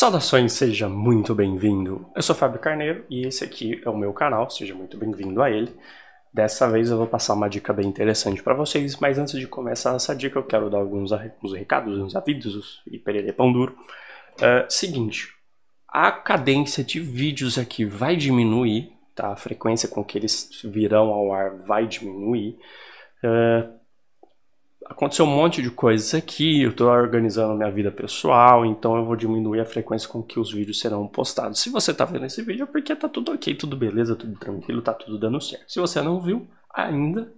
Saudações, seja muito bem-vindo. Eu sou Fábio Carneiro e esse aqui é o meu canal, seja muito bem-vindo a ele. Dessa vez eu vou passar uma dica bem interessante para vocês, mas antes de começar essa dica eu quero dar alguns recados, uns avisos e perere pão duro. Uh, seguinte, a cadência de vídeos aqui vai diminuir, tá? A frequência com que eles virão ao ar vai diminuir. Uh, aconteceu um monte de coisas aqui, eu estou organizando minha vida pessoal, então eu vou diminuir a frequência com que os vídeos serão postados. Se você está vendo esse vídeo é porque está tudo ok, tudo beleza, tudo tranquilo, está tudo dando certo. Se você não viu ainda,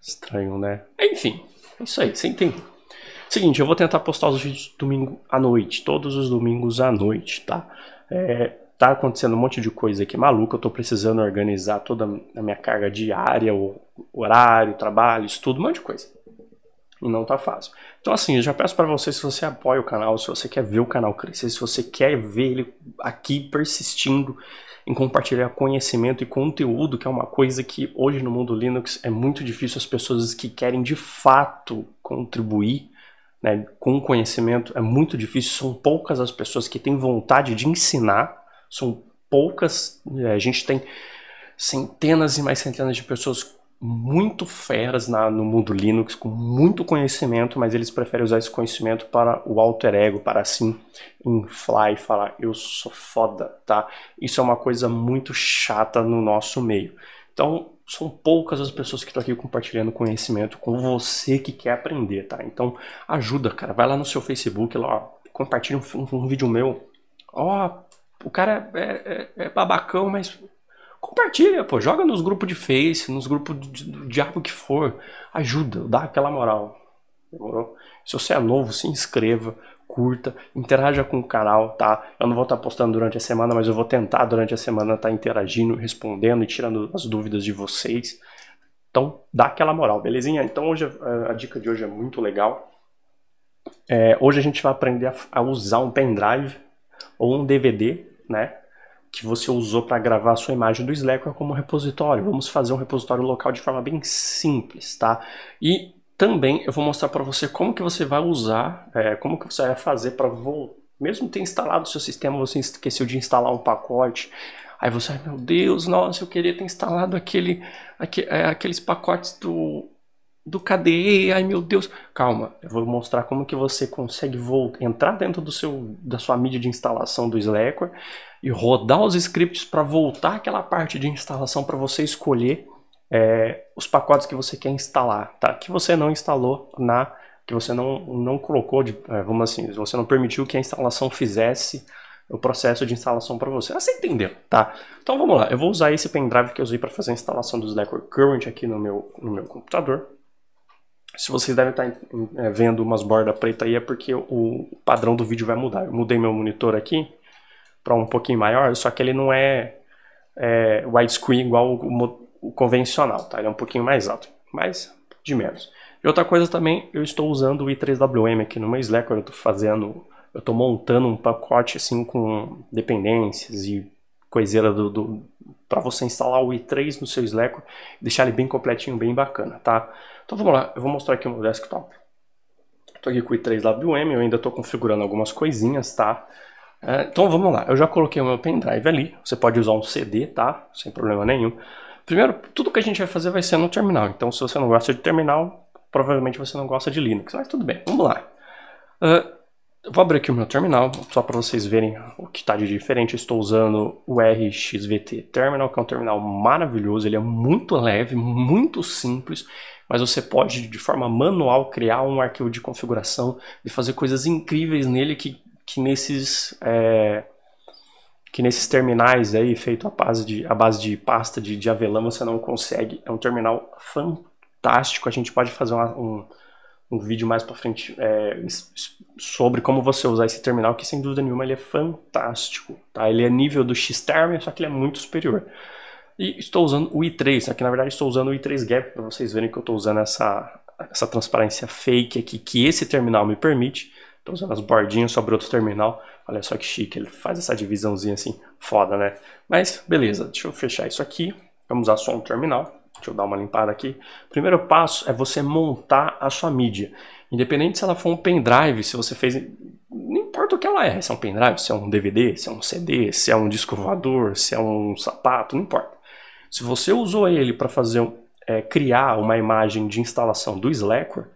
estranho, né? Enfim, é isso aí, você entende. Seguinte, eu vou tentar postar os vídeos domingo à noite, todos os domingos à noite, tá? É, tá acontecendo um monte de coisa aqui maluca, eu tô precisando organizar toda a minha carga diária, o horário, trabalho, estudo, um monte de coisa e não tá fácil. Então assim, eu já peço para você se você apoia o canal, se você quer ver o canal crescer, se você quer ver ele aqui persistindo em compartilhar conhecimento e conteúdo, que é uma coisa que hoje no mundo Linux é muito difícil as pessoas que querem de fato contribuir né, com conhecimento é muito difícil, são poucas as pessoas que têm vontade de ensinar, são poucas, é, a gente tem centenas e mais centenas de pessoas muito feras na, no mundo Linux, com muito conhecimento, mas eles preferem usar esse conhecimento para o alter ego, para assim inflar e falar eu sou foda, tá? Isso é uma coisa muito chata no nosso meio. Então, são poucas as pessoas que estão aqui compartilhando conhecimento com você que quer aprender, tá? Então, ajuda, cara. Vai lá no seu Facebook, lá, compartilha um, um, um vídeo meu. Ó, o cara é, é, é babacão, mas compartilha, pô, joga nos grupos de Face, nos grupos do diabo que for, ajuda, dá aquela moral. Demorou? Se você é novo, se inscreva, curta, interaja com o canal, tá? Eu não vou estar tá postando durante a semana, mas eu vou tentar durante a semana estar tá interagindo, respondendo e tirando as dúvidas de vocês. Então, dá aquela moral, belezinha? Então, hoje a, a dica de hoje é muito legal. É, hoje a gente vai aprender a, a usar um pendrive ou um DVD, né? que você usou para gravar a sua imagem do Slacker como repositório. Vamos fazer um repositório local de forma bem simples, tá? E também eu vou mostrar para você como que você vai usar, é, como que você vai fazer para mesmo ter instalado o seu sistema, você esqueceu de instalar um pacote. Aí você, meu Deus, nossa, eu queria ter instalado aquele, é, aqueles pacotes do do KDE, ai meu Deus. Calma, eu vou mostrar como que você consegue voltar, entrar dentro do seu, da sua mídia de instalação do Slackware, e rodar os scripts para voltar aquela parte de instalação para você escolher é, os pacotes que você quer instalar, tá? Que você não instalou na, que você não, não colocou, de, é, vamos assim, você não permitiu que a instalação fizesse o processo de instalação para você. você entendeu, tá? Então vamos lá, eu vou usar esse pendrive que eu usei para fazer a instalação do Slackware Current aqui no meu, no meu computador. Se vocês devem tá estar é, vendo umas bordas pretas aí é porque o padrão do vídeo vai mudar. Eu mudei meu monitor aqui, para um pouquinho maior, só que ele não é, é widescreen igual o, o, convencional, tá? Ele é um pouquinho mais alto, mas de menos. E outra coisa também, eu estou usando o i3WM aqui no meu Slackware, eu estou fazendo, eu estou montando um pacote assim com dependências e coiseira do, do para você instalar o i3 no seu Slackware, deixar ele bem completinho, bem bacana, tá? Então vamos lá, eu vou mostrar aqui o meu desktop. Estou aqui com o i3WM, eu ainda estou configurando algumas coisinhas, tá? É, então vamos lá, eu já coloquei o meu pendrive ali, você pode usar um CD, tá? Sem problema nenhum. Primeiro, tudo que a gente vai fazer vai ser no terminal, então se você não gosta de terminal, provavelmente você não gosta de Linux, mas tudo bem, vamos lá. Uh, vou abrir aqui o meu terminal, só para vocês verem o que está de diferente, eu estou usando o RXVT Terminal, que é um terminal maravilhoso, ele é muito leve, muito simples, mas você pode de forma manual criar um arquivo de configuração e fazer coisas incríveis nele que que nesses é, que nesses terminais aí feito a base de a base de pasta de, de avelã você não consegue. É um terminal fantástico. A gente pode fazer uma, um, um vídeo mais para frente é, sobre como você usar esse terminal, que sem dúvida nenhuma ele é fantástico, tá? Ele é nível do Xterm só que ele é muito superior. E estou usando o i3, aqui na verdade estou usando o i3 Gap para vocês verem que eu estou usando essa, essa transparência fake aqui que esse terminal me permite. Então usando as bordinhas, sobre outro terminal. Olha só que chique, ele faz essa divisãozinha assim, foda, né? Mas beleza, deixa eu fechar isso aqui. Vamos usar só um terminal. Deixa eu dar uma limpada aqui. Primeiro passo é você montar a sua mídia. Independente se ela for um pendrive, se você fez. Não importa o que ela é, se é um pendrive, se é um DVD, se é um CD, se é um disco voador, se é um sapato, não importa. Se você usou ele para fazer é, criar uma imagem de instalação do Slackware,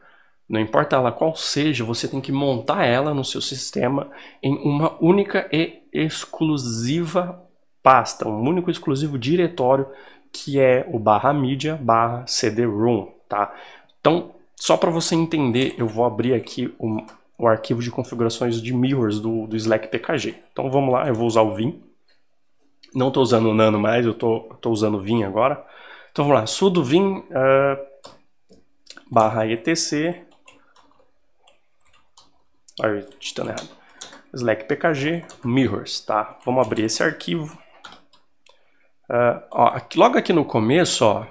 não importa ela qual seja, você tem que montar ela no seu sistema em uma única e exclusiva pasta, um único e exclusivo diretório que é o barra mídia barra cd-room, tá? Então, só para você entender, eu vou abrir aqui o, o arquivo de configurações de mirrors do, do Slack PKG. Então vamos lá, eu vou usar o Vim. Não estou usando o Nano mais, eu estou usando o Vim agora. Então vamos lá, sudo Vim uh, barra etc Está digitando errado. Slack pkg mirrors, tá? Vamos abrir esse arquivo. Uh, ó, aqui, logo aqui no começo, ó,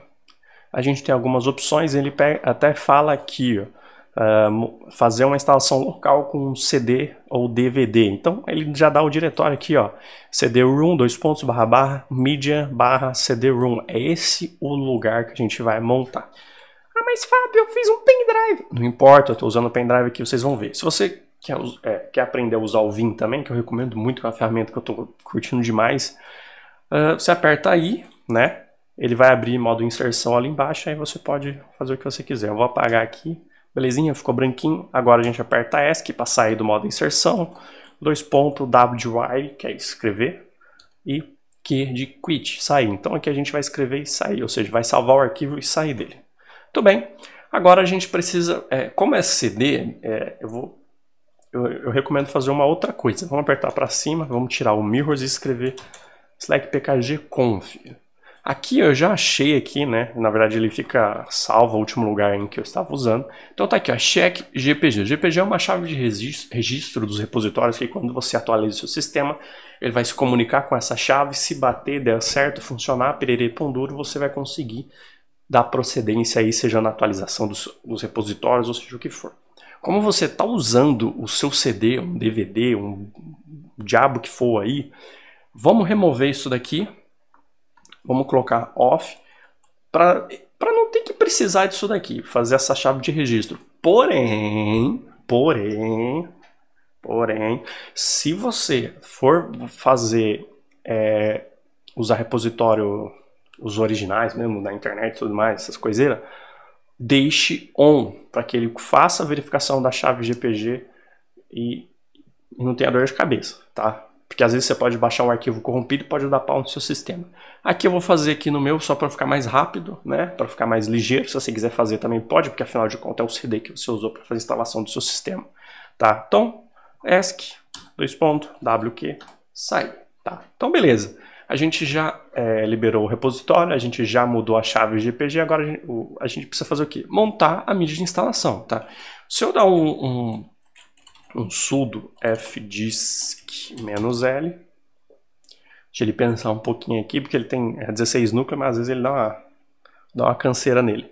a gente tem algumas opções. Ele até fala aqui, ó, Uh, fazer uma instalação local com CD ou DVD. Então ele já dá o diretório aqui, ó, cd-room, dois pontos, barra, barra, media, barra, cd-room. É esse o lugar que a gente vai montar. Ah, mas Fábio, eu fiz um pendrive. Não importa, eu estou usando o pendrive aqui, vocês vão ver. Se você quer, é, quer aprender a usar o Vim também, que eu recomendo muito, é uma ferramenta que eu estou curtindo demais, uh, você aperta aí, né? Ele vai abrir modo inserção ali embaixo, aí você pode fazer o que você quiser. Eu vou apagar aqui, belezinha? Ficou branquinho. Agora a gente aperta ESC é para sair do modo inserção, dois pontos, WY, que é escrever, e Q de quit, sair. Então aqui a gente vai escrever e sair, ou seja, vai salvar o arquivo e sair dele. Tudo bem. Agora a gente precisa, é, como é CD, é, eu vou eu, eu recomendo fazer uma outra coisa. Vamos apertar para cima, vamos tirar o mirrors e escrever slack pkg conf. Aqui eu já achei aqui, né? Na verdade ele fica salvo o último lugar em que eu estava usando. Então tá aqui, ó, check GPG. GPG é uma chave de registro dos repositórios que quando você atualiza o seu sistema, ele vai se comunicar com essa chave, se bater, der certo, funcionar, perere pão duro, você vai conseguir dar procedência aí, seja na atualização dos, dos repositórios ou seja o que for como você está usando o seu CD, um DVD, um diabo que for aí, vamos remover isso daqui, vamos colocar off, para não ter que precisar disso daqui, fazer essa chave de registro. Porém, porém, porém, se você for fazer, é, usar repositório, os originais mesmo, da internet e tudo mais, essas coiseiras, deixe on, para que ele faça a verificação da chave GPG e, não tenha dor de cabeça, tá? Porque às vezes você pode baixar um arquivo corrompido e pode dar pau no seu sistema. Aqui eu vou fazer aqui no meu só para ficar mais rápido, né? Para ficar mais ligeiro. Se você quiser fazer também pode, porque afinal de contas é o CD que você usou para fazer a instalação do seu sistema, tá? Então, ESC, dois pontos, WQ, sai, tá? Então beleza. A gente já é, liberou o repositório, a gente já mudou a chave de GPG, agora a gente, o, a gente, precisa fazer o quê? Montar a mídia de instalação, tá? Se eu dar um, um, um sudo fdisk-l, deixa ele pensar um pouquinho aqui, porque ele tem 16 é, núcleos, mas às vezes ele dá uma, dá uma canseira nele.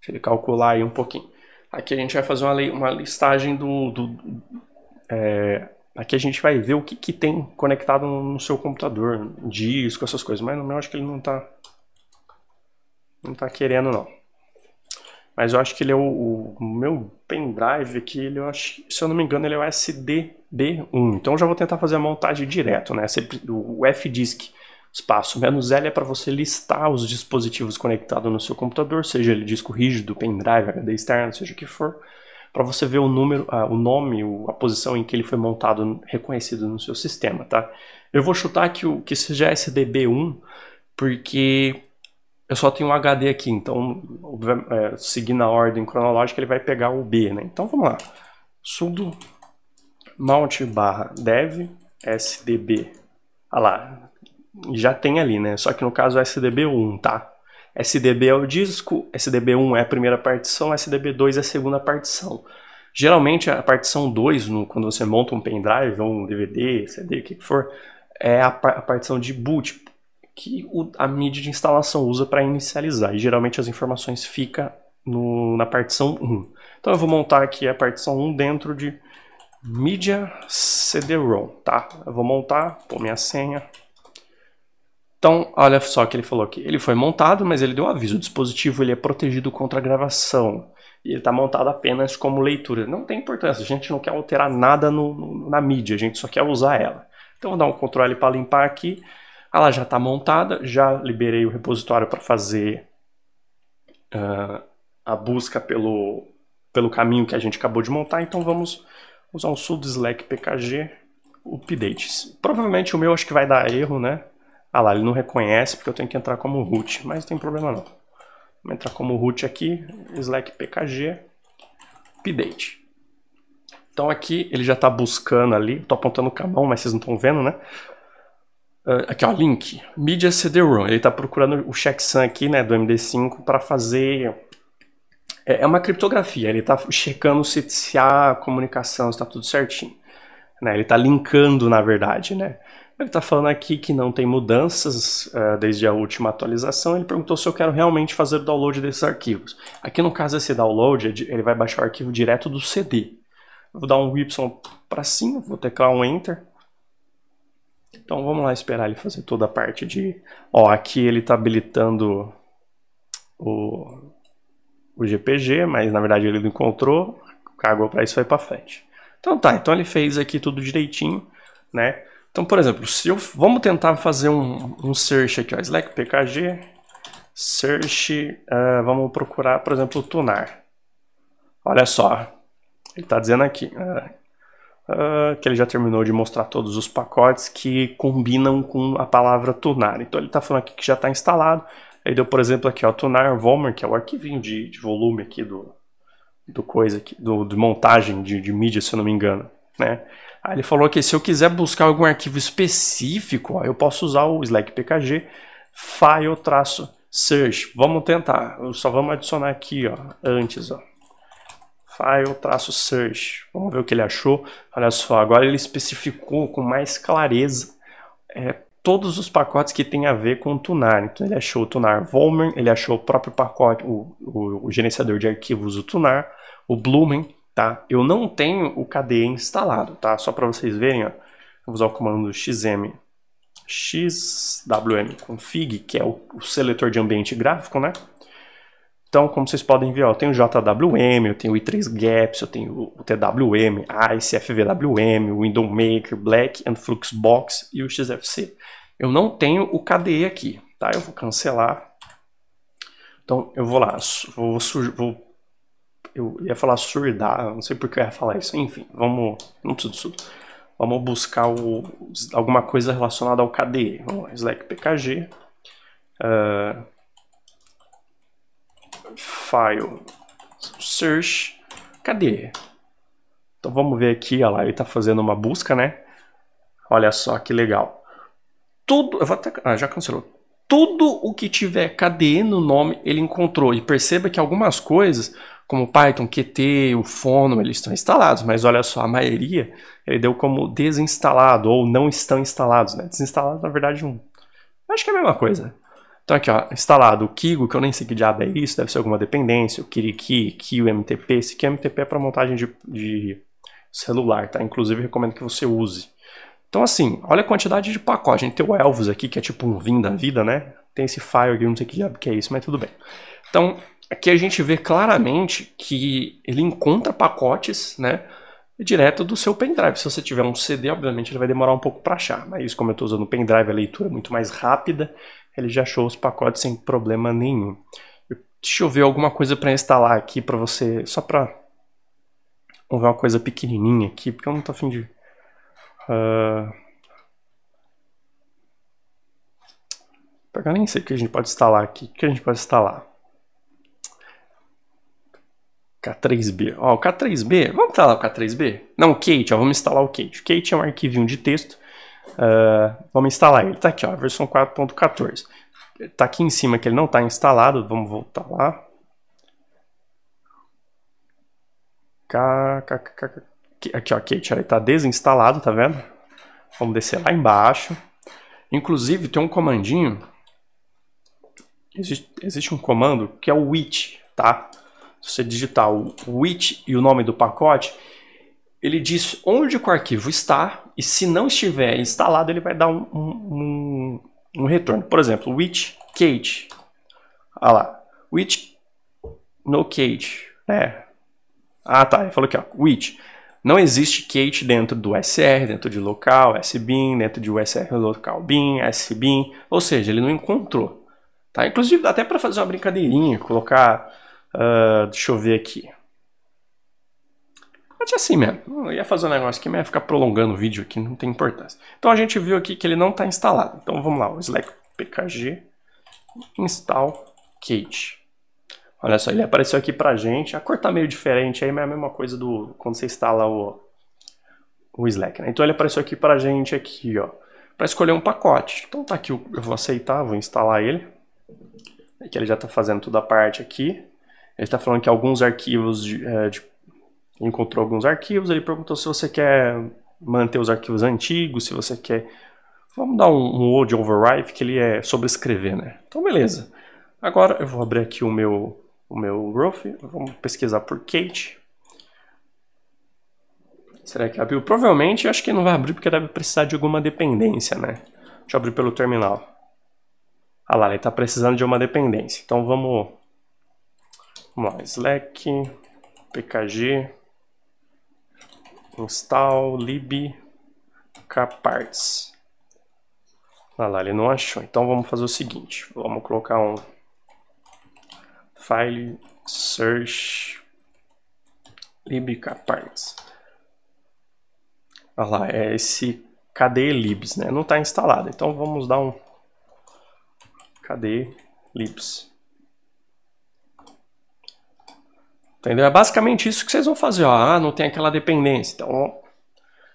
Deixa ele calcular aí um pouquinho. Aqui a gente vai fazer uma, uma listagem do, do é, Aqui a gente vai ver o que, que tem conectado no seu computador, disco, essas coisas. Mas no meu acho que ele não está não está querendo não. Mas eu acho que ele é o, o meu pendrive aqui, ele eu acho, se eu não me engano, ele é o SDB1. Então eu já vou tentar fazer a montagem direto, né? O FDisk espaço menos L é para você listar os dispositivos conectados no seu computador, seja ele disco rígido, pendrive, HD externo, seja o que for para você ver o número, ah, o nome, a posição em que ele foi montado, reconhecido no seu sistema, tá? Eu vou chutar que, o, que seja SDB1, porque eu só tenho um HD aqui, então, é, seguindo a ordem cronológica, ele vai pegar o B, né? Então, vamos lá. sudo mount barra dev sdb. Ah lá, já tem ali, né? Só que no caso é SDB1, tá? SDB é o disco, SDB1 é a primeira partição, SDB2 é a segunda partição. Geralmente a partição 2, no, quando você monta um pendrive ou um DVD, CD, o que for, é a, a partição de boot que o, a mídia de instalação usa para inicializar. E geralmente as informações ficam na partição 1. Então eu vou montar aqui a partição 1 dentro de mídia CD-ROM, tá? Eu vou montar, pôr minha senha, então, olha só o que ele falou aqui. Ele foi montado, mas ele deu aviso. O dispositivo ele é protegido contra gravação. E ele está montado apenas como leitura. Não tem importância. A gente não quer alterar nada no, no, na mídia. A gente só quer usar ela. Então, vou dar um controle para limpar aqui. Ela ah já está montada. Já liberei o repositório para fazer uh, a busca pelo, pelo caminho que a gente acabou de montar. Então, vamos usar um sudo slack pkg updates. Provavelmente o meu acho que vai dar erro, né? Ah lá, ele não reconhece porque eu tenho que entrar como root, mas não tem problema não. Vou entrar como root aqui, slack pkg, update. Então aqui ele já está buscando ali, estou apontando com a mão, mas vocês não estão vendo, né? Uh, aqui ó, link, media cd ele está procurando o checksum aqui, né, do MD5 para fazer... É, é uma criptografia, ele está checando se, se há comunicação, se está tudo certinho. Né? Ele está linkando, na verdade, né? Ele está falando aqui que não tem mudanças uh, desde a última atualização. Ele perguntou se eu quero realmente fazer o download desses arquivos. Aqui no caso esse download, é ele vai baixar o arquivo direto do CD. vou dar um Y para cima, vou teclar um Enter. Então vamos lá esperar ele fazer toda a parte de... Ó, aqui ele está habilitando o, o GPG, mas na verdade ele não encontrou, cagou para isso e foi para frente. Então tá, então ele fez aqui tudo direitinho, né? Então, por exemplo, se eu, vamos tentar fazer um, um search aqui, ó, slack pkg, search, uh, vamos procurar, por exemplo, tunar. Olha só, ele está dizendo aqui uh, uh, que ele já terminou de mostrar todos os pacotes que combinam com a palavra tunar. Então ele está falando aqui que já está instalado. Aí deu, por exemplo, aqui, o tunar vomer, que é o arquivinho de, de volume aqui do, do coisa aqui, do, de montagem de, de mídia, se eu não me engano, né? ele falou que se eu quiser buscar algum arquivo específico, ó, eu posso usar o Slack PKG file-search. Vamos tentar. Só vamos adicionar aqui, ó, antes, ó. File-search. Vamos ver o que ele achou. Olha só, agora ele especificou com mais clareza é, todos os pacotes que tem a ver com o Tunar. Então ele achou o Tunar Volmer, ele achou o próprio pacote, o, o, o gerenciador de arquivos, o Tunar, o Blumen, tá? Eu não tenho o KDE instalado, tá? Só para vocês verem, ó. Vou usar o comando xm xwm config, que é o, o, seletor de ambiente gráfico, né? Então, como vocês podem ver, ó, eu tenho o JWM, eu tenho o i3Gaps, eu tenho o TWM, ICE, FVWM, o Windowmaker, Black and Fluxbox e o XFC. Eu não tenho o KDE aqui, tá? Eu vou cancelar. Então, eu vou lá, vou, vou, vou eu ia falar surdar, não sei porque eu ia falar isso, enfim, vamos, não preciso disso. Vamos buscar o, alguma coisa relacionada ao KDE. Vamos lá, slack pkg, uh, ah, file, search, KDE. Então vamos ver aqui, olha lá, ele está fazendo uma busca, né? Olha só que legal. Tudo, eu vou até, ah, já cancelou. Tudo o que tiver KDE no nome, ele encontrou. E perceba que algumas coisas como Python, QT, o Fono, eles estão instalados, mas olha só, a maioria ele deu como desinstalado ou não estão instalados, né? Desinstalado, na verdade, um. Acho que é a mesma coisa. Então aqui, ó, instalado o Kigo, que eu nem sei que diabo é isso, deve ser alguma dependência, o Kiriki, MTP, esse QMTP é para montagem de, de celular, tá? Inclusive, recomendo que você use. Então assim, olha a quantidade de pacote, a gente tem o Elvis aqui, que é tipo um vim da vida, né? Tem esse file aqui, não sei que diabo que é isso, mas tudo bem. Então, Aqui a gente vê claramente que ele encontra pacotes, né? Direto do seu pendrive. Se você tiver um CD, obviamente ele vai demorar um pouco para achar, mas como eu estou usando o pendrive, a leitura é muito mais rápida, ele já achou os pacotes sem problema nenhum. Deixa eu ver alguma coisa para instalar aqui para você, só para Vamos ver uma coisa pequenininha aqui, porque eu não tô afim de... Uh... Ah, Pegar nem sei o que a gente pode instalar aqui. O que a gente pode instalar? K3B. Ó, o K3B, vamos instalar o K3B? Não, o Kate, ó, vamos instalar o Kate. O Kate é um arquivinho de texto. Uh, vamos instalar ele. Tá aqui, ó, versão 4.14. Tá aqui em cima que ele não está instalado. Vamos voltar lá. K, K, K, K, Aqui, ó, Kate, ele tá desinstalado, tá vendo? Vamos descer lá embaixo. Inclusive, tem um comandinho. Existe, existe um comando que é o which, tá? se você digitar o which e o nome do pacote, ele diz onde o arquivo está e se não estiver instalado, ele vai dar um, um, um, um retorno. Por exemplo, which cage. Olha lá, which no cage. É. Ah tá, ele falou aqui, ó, which. Não existe Kate dentro do SR, dentro de local, SBIN, dentro de USR local BIN, SBIN, ou seja, ele não encontrou. Tá? Inclusive, dá até para fazer uma brincadeirinha, colocar Uh, deixa eu ver aqui. Mas é assim mesmo, eu ia fazer um negócio aqui, mas ia ficar prolongando o vídeo aqui, não tem importância. Então a gente viu aqui que ele não está instalado. Então vamos lá, o slack pkg install cage. Olha só, ele apareceu aqui pra gente. A cor tá meio diferente aí, mas é a mesma coisa do quando você instala o, o Slack, né? Então ele apareceu aqui pra gente aqui, ó, para escolher um pacote. Então tá aqui, eu vou aceitar, vou instalar ele. Aqui é ele já tá fazendo toda a parte aqui. Ele está falando que alguns arquivos de, é, de, encontrou alguns arquivos. Ele perguntou se você quer manter os arquivos antigos, se você quer. Vamos dar um, um override que ele é sobre escrever, né? Então beleza. Agora eu vou abrir aqui o meu o meu growth. Vamos pesquisar por Kate. Será que abriu? Provavelmente, acho que não vai abrir porque deve precisar de alguma dependência, né? Deixa eu abrir pelo terminal. Ah lá, ele está precisando de uma dependência. Então vamos Vamos lá, slack, pkg, install, lib, kparts. Ah lá, ele não achou. Então vamos fazer o seguinte, vamos colocar um file search libkparts. Olha lá, é esse KDE libs, né? Não está instalado, então vamos dar um KDE libs. Entendeu? É basicamente isso que vocês vão fazer. Ó. Ah, não tem aquela dependência. Então,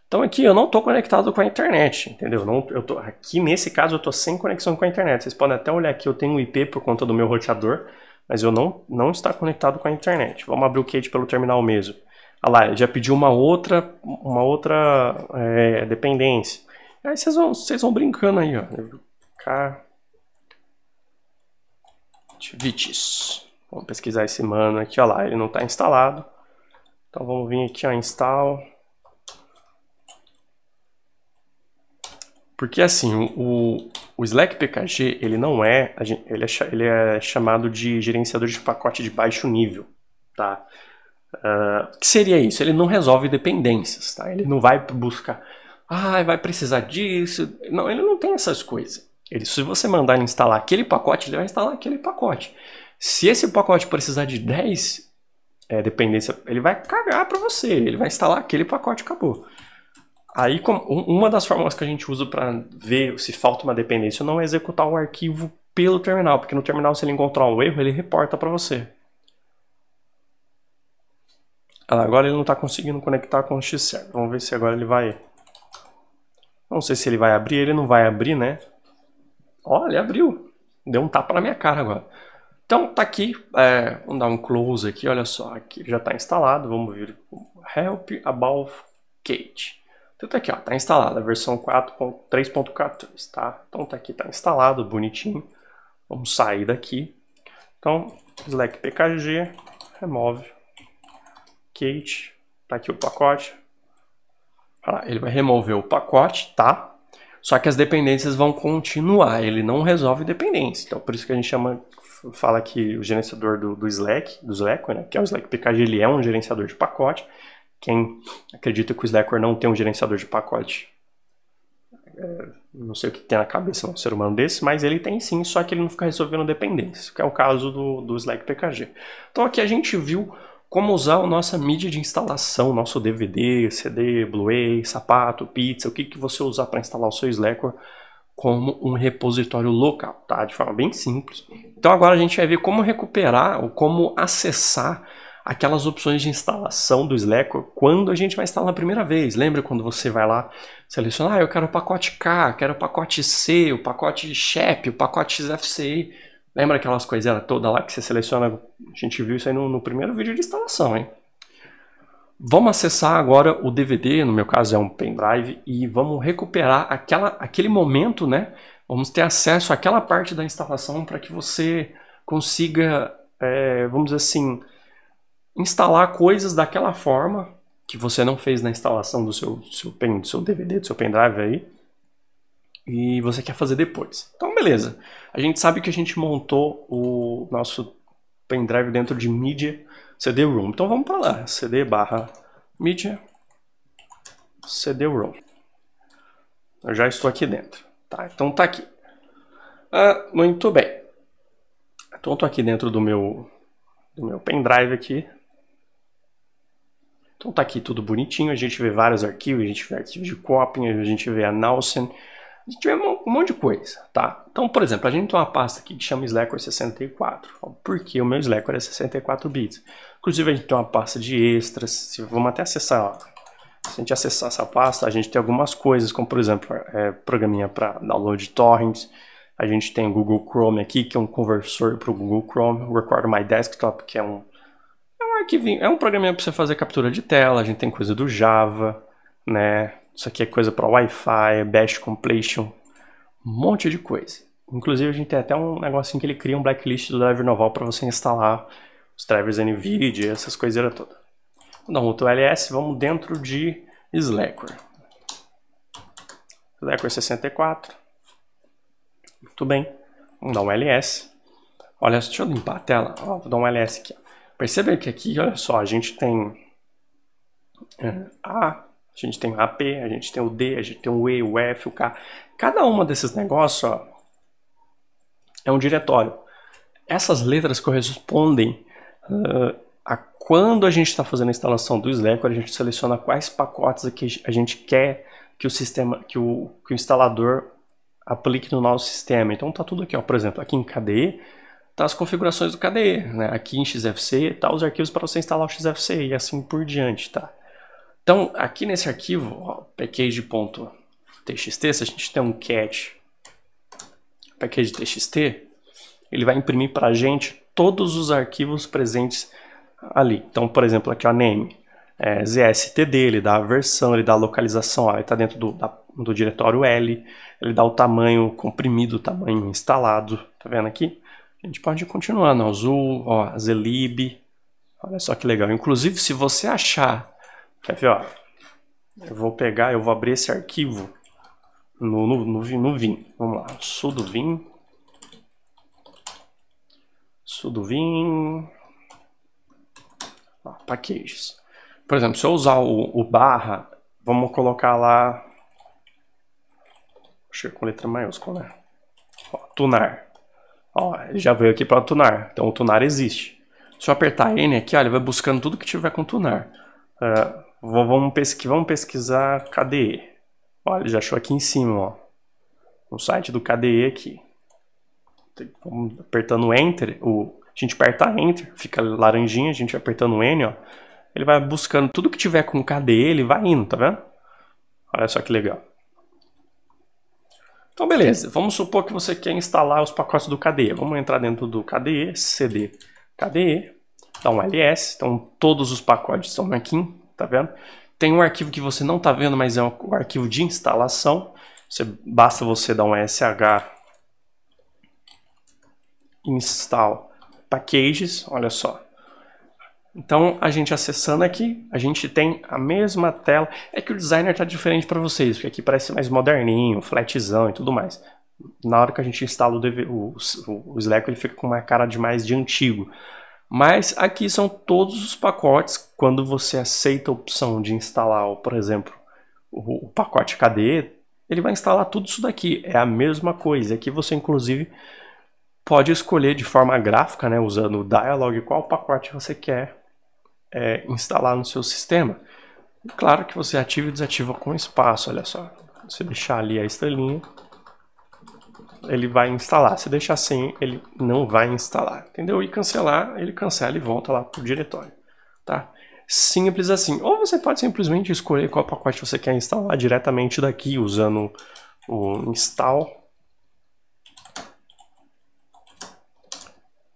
então aqui eu não estou conectado com a internet, entendeu? Não, eu tô, aqui nesse caso eu estou sem conexão com a internet. Vocês podem até olhar aqui, eu tenho um IP por conta do meu roteador, mas eu não, não está conectado com a internet. Vamos abrir o cage pelo terminal mesmo. Ah lá, já pediu uma outra, uma outra é, dependência. Aí vocês vão, vocês vão brincando aí, ó. K... Vamos pesquisar esse mano aqui, lá, ele não está instalado. Então vamos vir aqui, ó, install. Porque assim, o, o Slack PKG, ele não é, ele é, ele é chamado de gerenciador de pacote de baixo nível, tá? Uh, o que seria isso? Ele não resolve dependências, tá? Ele não vai buscar, ah, vai precisar disso. Não, ele não tem essas coisas. Ele, se você mandar ele instalar aquele pacote, ele vai instalar aquele pacote. Se esse pacote precisar de 10 é, dependência, ele vai cagar para você, ele vai instalar aquele pacote e acabou. Aí, uma das formas que a gente usa para ver se falta uma dependência não é executar o arquivo pelo terminal, porque no terminal, se ele encontrar um erro, ele reporta para você. Ah, agora ele não está conseguindo conectar com o Xserve. Vamos ver se agora ele vai... Não sei se ele vai abrir, ele não vai abrir, né? Olha, ele abriu. Deu um tapa na minha cara agora. Então tá aqui, é, vamos dar um close aqui, olha só, aqui já está instalado, vamos vir help above cage. Então tá aqui, ó, tá instalada a versão 3.14, tá? Então tá aqui, tá instalado, bonitinho. Vamos sair daqui. Então, slack pkg, remove cage, tá aqui o pacote. ele vai remover o pacote, tá? Só que as dependências vão continuar, ele não resolve dependência. Então, por isso que a gente chama fala que o gerenciador do, do Slack, do Slack, né, que é o uhum. Slack PKG, ele é um gerenciador de pacote. Quem acredita que o Slackware não tem um gerenciador de pacote, é, não sei o que tem na cabeça um ser humano desse, mas ele tem sim, só que ele não fica resolvendo dependências, que é o caso do, do Slack PKG. Então aqui a gente viu como usar a nossa mídia de instalação, nosso DVD, CD, Blu-ray, sapato, pizza, o que, que você usar para instalar o seu Slackware como um repositório local, tá? De forma bem simples. Então agora a gente vai ver como recuperar ou como acessar aquelas opções de instalação do Slack quando a gente vai instalar a primeira vez. Lembra quando você vai lá selecionar, ah, eu quero o pacote K, quero o pacote C, o pacote SHEP, o pacote XFCE. Lembra aquelas coisas toda lá que você seleciona? A gente viu isso aí no, no primeiro vídeo de instalação, hein? Vamos acessar agora o DVD, no meu caso é um pendrive, e vamos recuperar aquela, aquele momento, né? Vamos ter acesso àquela parte da instalação para que você consiga, é, vamos dizer assim, instalar coisas daquela forma que você não fez na instalação do seu, seu, pen, do seu DVD, do seu pendrive aí, e você quer fazer depois. Então, beleza. A gente sabe que a gente montou o nosso pendrive dentro de mídia CD Room. Então vamos para lá, CD barra mídia, CD Room. Eu já estou aqui dentro. Tá, então tá aqui. Ah, muito bem. Então estou aqui dentro do meu, do meu pendrive aqui. Então tá aqui tudo bonitinho, a gente vê vários arquivos, a gente vê arquivos de copy, a gente vê a Nelson. A gente vê um, um monte de coisa, tá? Então, por exemplo, a gente tem uma pasta aqui que chama Slacker 64, porque o meu Slacker é 64 bits. Inclusive, a gente tem uma pasta de extras, se, vamos até acessar, ó. Se a gente acessar essa pasta, a gente tem algumas coisas, como por exemplo, é, programinha para download de torrents, a gente tem o Google Chrome aqui, que é um conversor para o Google Chrome, o Record My Desktop, que é um, é um arquivinho, é um programinha para você fazer captura de tela, a gente tem coisa do Java, né? Isso aqui é coisa para Wi-Fi, Bash Completion, um monte de coisa. Inclusive a gente tem até um negocinho que ele cria um blacklist do driver novel para você instalar os drivers NVIDIA, essas coisas todas. um outro LS, vamos dentro de Slackware. Slackware 64. Muito bem. Vamos dar um LS. Olha, deixa eu limpar a tela. Ó, vou dar um LS aqui. Perceba que aqui, olha só, a gente tem é, a a gente tem o AP, a gente tem o D, a gente tem o E, o F, o K. Cada uma desses negócios ó, é um diretório. Essas letras correspondem uh, a quando a gente está fazendo a instalação do Slack, a gente seleciona quais pacotes que a gente quer que o sistema, que o, que o instalador aplique no nosso sistema. Então tá tudo aqui, ó. Por exemplo, aqui em KDE tá as configurações do KDE, né? Aqui em xfc tá os arquivos para você instalar o xfc e assim por diante, tá? Então, aqui nesse arquivo, package.txt, se a gente tem um cat package.txt, ele vai imprimir para a gente todos os arquivos presentes ali. Então, por exemplo, aqui o name, é, ZSTD, ele dá a versão, ele dá a localização, ó, ele está dentro do, da, do diretório L, ele dá o tamanho comprimido, o tamanho instalado, tá vendo aqui? A gente pode continuar, no né, azul, ó, Zlib, olha só que legal. Inclusive, se você achar Quer ver, ó? Eu vou pegar, eu vou abrir esse arquivo no, no, no, no Vim. Vamos lá, sudo Vim. Sudo Vim. Ó, packages. Por exemplo, se eu usar o, o barra, vamos colocar lá... achei é com letra maiúscula, né? Ó, tunar. Ó, ele já veio aqui para tunar. Então o tunar existe. Se eu apertar N aqui, ó, ele vai buscando tudo que tiver com tunar. Uh, vamos, pesquisar, vamos pesquisar KDE. Olha, já achou aqui em cima, ó. O site do KDE aqui. apertando Enter, o, a gente aperta Enter, fica laranjinha, a gente vai apertando N, ó. Ele vai buscando tudo que tiver com KDE, ele vai indo, tá vendo? Olha só que legal. Então, beleza. Vamos supor que você quer instalar os pacotes do KDE. Vamos entrar dentro do KDE, CD KDE, dar um ls. Então, todos os pacotes estão aqui tá vendo? Tem um arquivo que você não está vendo, mas é um arquivo de instalação. Você, basta você dar um sh install packages, olha só. Então, a gente acessando aqui, a gente tem a mesma tela. É que o designer está diferente para vocês, porque aqui parece mais moderninho, flatzão e tudo mais. Na hora que a gente instala o, DV, o, o Slack, ele fica com uma cara de mais de antigo. Mas aqui são todos os pacotes, quando você aceita a opção de instalar, por exemplo, o pacote KDE, ele vai instalar tudo isso daqui, é a mesma coisa. Aqui você inclusive pode escolher de forma gráfica, né, usando o Dialog, qual pacote você quer é, instalar no seu sistema. Claro que você ativa e desativa com espaço, olha só. Você deixar ali a estrelinha, ele vai instalar. Se deixar sem, ele não vai instalar, entendeu? E cancelar, ele cancela e volta lá para o diretório, tá? Simples assim. Ou você pode simplesmente escolher qual pacote você quer instalar diretamente daqui, usando o install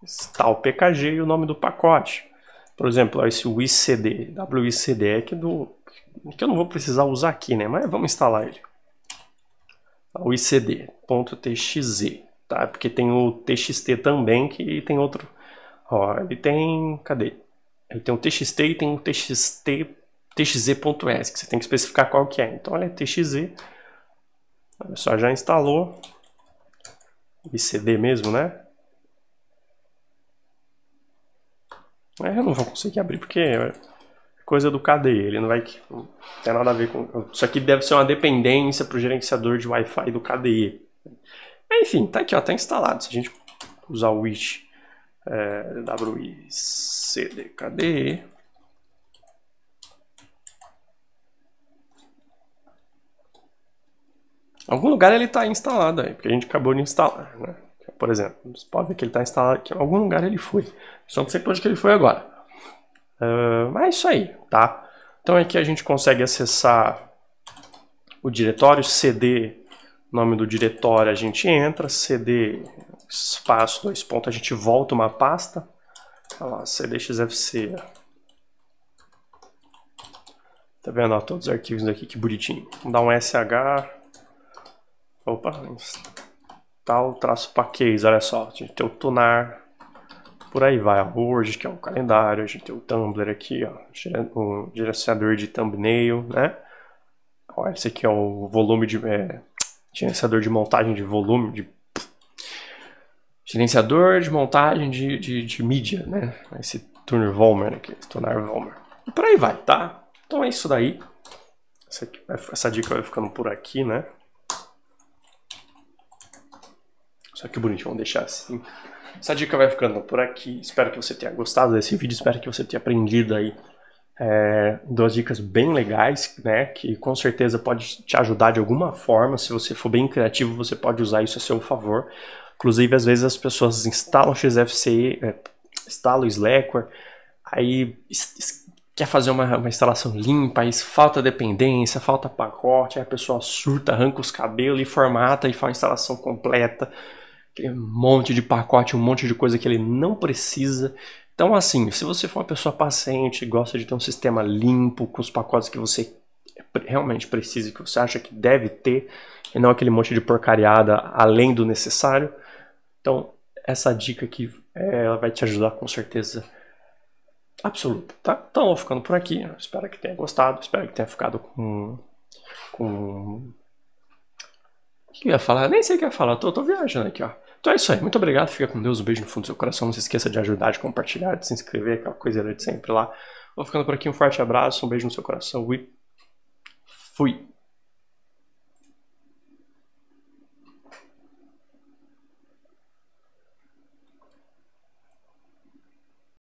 install pkg e o nome do pacote. Por exemplo, esse WCD, WCD é que, do, que eu não vou precisar usar aqui, né? Mas vamos instalar ele ao icd.txz, tá? Porque tem o txt também que tem outro, ó, ele tem, cadê? Ele tem o txt e tem o txt txz.s, que você tem que especificar qual que é. Então, olha, é txz, olha só, já instalou ICD mesmo, né? É, eu não vou conseguir abrir porque coisa do KDE ele não vai não tem nada a ver com isso aqui deve ser uma dependência para o gerenciador de Wi-Fi do KDE. Enfim, tá aqui, ó, tá instalado. Se a gente usar o Wish é, KDE algum lugar ele está instalado aí, porque a gente acabou de instalar, né? Por exemplo, você pode ver que ele está instalado aqui, em algum lugar ele foi. Só não sei para onde que ele foi agora. Uh, é isso aí, tá? Então aqui a gente consegue acessar o diretório, cd, nome do diretório, a gente entra, cd, espaço, dois pontos, a gente volta uma pasta, cdxfc, tá vendo, ó, todos os arquivos daqui, que bonitinho, vamos dar um sh, opa, tal, traço paquês, olha só, a gente tem o tunar, por aí vai. A Word, que é o calendário, a gente tem o Tumblr aqui, ó, o gerenciador de thumbnail, né? Ó, esse aqui é o volume de. É, gerenciador de montagem de volume, de gerenciador de montagem de, de, de, mídia, né? Esse Turner Volmer aqui, Turner Volmer E por aí vai, tá? Então é isso daí. Essa, aqui, essa, dica vai ficando por aqui, né? Só que bonitinho, vamos deixar assim. Essa dica vai ficando por aqui. Espero que você tenha gostado desse vídeo, espero que você tenha aprendido aí é, duas dicas bem legais, né? Que com certeza pode te ajudar de alguma forma. Se você for bem criativo, você pode usar isso a seu favor. Inclusive, às vezes as pessoas instalam XFCE, é, instalam Slackware, aí quer fazer uma, uma, instalação limpa, aí falta dependência, falta pacote, aí a pessoa surta, arranca os cabelos e formata e faz a instalação completa um monte de pacote, um monte de coisa que ele não precisa. Então, assim, se você for uma pessoa paciente, gosta de ter um sistema limpo, com os pacotes que você realmente precisa, que você acha que deve ter, e não aquele monte de porcariada além do necessário, então essa dica aqui é, ela vai te ajudar com certeza absoluta, tá? Então, vou ficando por aqui. espero que tenha gostado, espero que tenha ficado com. com... O que eu ia falar? nem sei o que ia falar, tô, tô viajando aqui, ó. Então é isso aí. Muito obrigado. Fica com Deus. Um beijo no fundo do seu coração. Não se esqueça de ajudar, de compartilhar, de se inscrever, aquela coisa de sempre lá. Vou ficando por aqui. Um forte abraço. Um beijo no seu coração. E fui.